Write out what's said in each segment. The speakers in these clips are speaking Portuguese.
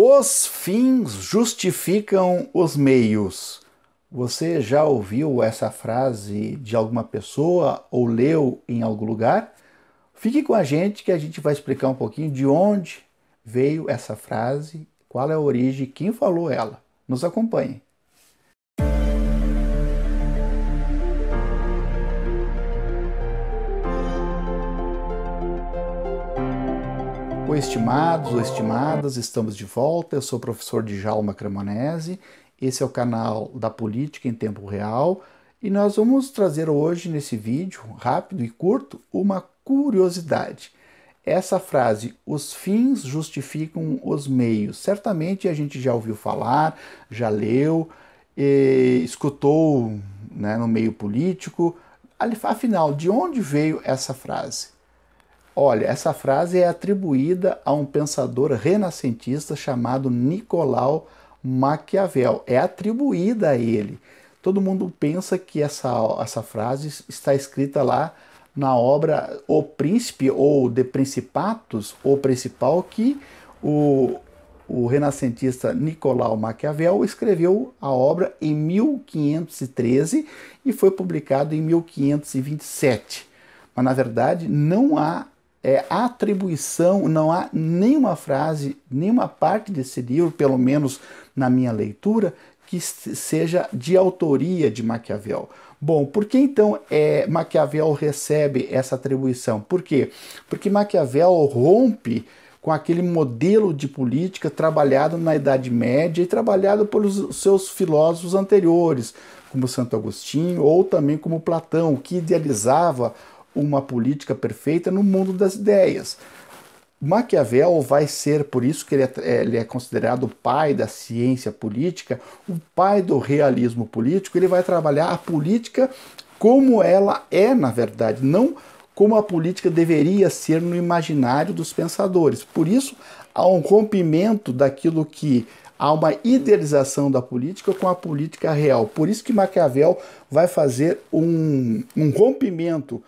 Os fins justificam os meios. Você já ouviu essa frase de alguma pessoa ou leu em algum lugar? Fique com a gente que a gente vai explicar um pouquinho de onde veio essa frase, qual é a origem, quem falou ela. Nos acompanhe. Oi, estimados ou estimadas, estamos de volta. Eu sou o professor Djalma Cremonese. Esse é o canal da Política em Tempo Real e nós vamos trazer hoje, nesse vídeo rápido e curto, uma curiosidade. Essa frase, os fins justificam os meios, certamente a gente já ouviu falar, já leu, escutou né, no meio político. Afinal, de onde veio essa frase? Olha, essa frase é atribuída a um pensador renascentista chamado Nicolau Maquiavel. É atribuída a ele. Todo mundo pensa que essa, essa frase está escrita lá na obra O Príncipe ou De Principatus, o principal que o, o renascentista Nicolau Maquiavel escreveu a obra em 1513 e foi publicado em 1527. Mas na verdade não há é, atribuição, não há nenhuma frase, nenhuma parte desse livro, pelo menos na minha leitura, que seja de autoria de Maquiavel. Bom, por que então é, Maquiavel recebe essa atribuição? Por quê? Porque Maquiavel rompe com aquele modelo de política trabalhado na Idade Média e trabalhado pelos seus filósofos anteriores, como Santo Agostinho ou também como Platão, que idealizava uma política perfeita no mundo das ideias. Maquiavel vai ser, por isso que ele é, ele é, considerado o pai da ciência política, o pai do realismo político. Ele vai trabalhar a política como ela é, na verdade, não como a política deveria ser no imaginário dos pensadores. Por isso, há um rompimento daquilo que há uma idealização da política com a política real. Por isso que Maquiavel vai fazer um, um rompimento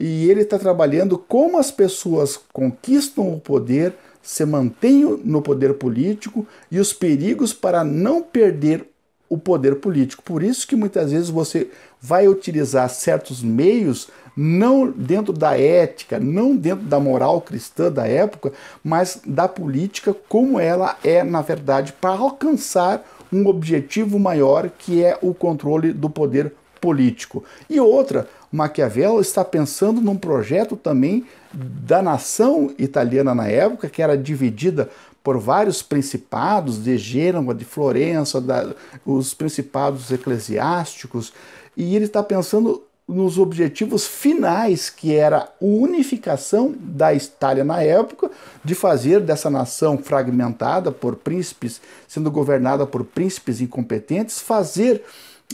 e ele está trabalhando como as pessoas conquistam o poder, se mantêm no poder político e os perigos para não perder o poder político. Por isso que muitas vezes você vai utilizar certos meios não dentro da ética, não dentro da moral cristã da época, mas da política como ela é na verdade para alcançar um objetivo maior que é o controle do poder político. E outra, Maquiavel está pensando num projeto também da nação italiana na época, que era dividida por vários principados de Gênova, de Florença, da, os principados eclesiásticos, e ele está pensando nos objetivos finais, que era a unificação da Itália na época, de fazer dessa nação fragmentada por príncipes, sendo governada por príncipes incompetentes, fazer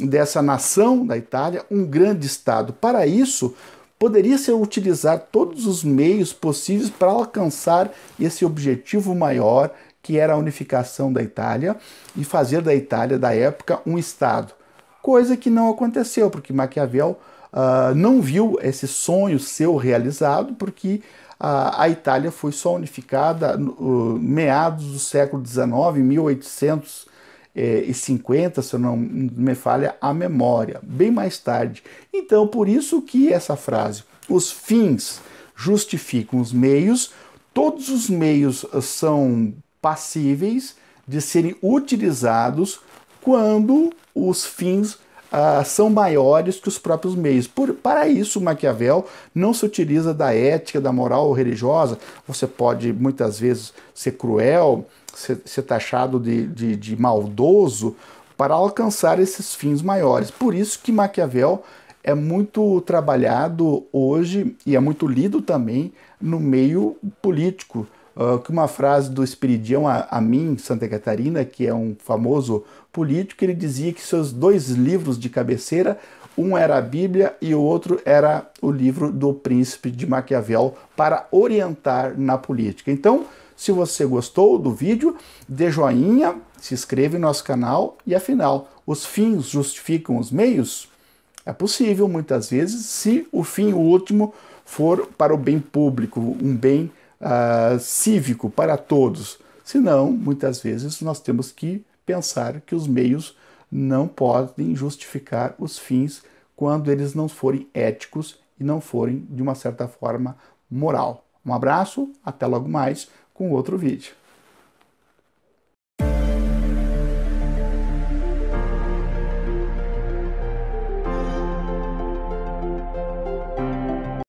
dessa nação da Itália um grande Estado. Para isso, poderia-se utilizar todos os meios possíveis para alcançar esse objetivo maior, que era a unificação da Itália e fazer da Itália, da época, um Estado. Coisa que não aconteceu, porque Maquiavel uh, não viu esse sonho seu realizado, porque ah, a Itália foi só unificada no, ah, meados do século XIX, 1800 e 50, se eu não me falha a memória, bem mais tarde. Então, por isso que essa frase, os fins justificam os meios, todos os meios ah, são passíveis de serem utilizados quando os fins ah, são maiores que os próprios meios. Por, para isso, Maquiavel não se utiliza da ética, da moral religiosa. Você pode muitas vezes ser cruel, ser, ser taxado de, de, de maldoso para alcançar esses fins maiores. Por isso que Maquiavel é muito trabalhado hoje e é muito lido também no meio político, ah, que uma frase do Espiridião mim Santa Catarina, que é um famoso político, ele dizia que seus dois livros de cabeceira, um era a Bíblia e o outro era o livro do Príncipe de Maquiavel para orientar na política. Então, se você gostou do vídeo, dê joinha, se inscreva em nosso canal e afinal, os fins justificam os meios? É possível muitas vezes se o fim o último for para o bem público, um bem ah, cívico para todos. Senão, muitas vezes, nós temos que pensar que os meios não podem justificar os fins quando eles não forem éticos e não forem, de uma certa forma, moral. Um abraço, até logo mais com outro vídeo.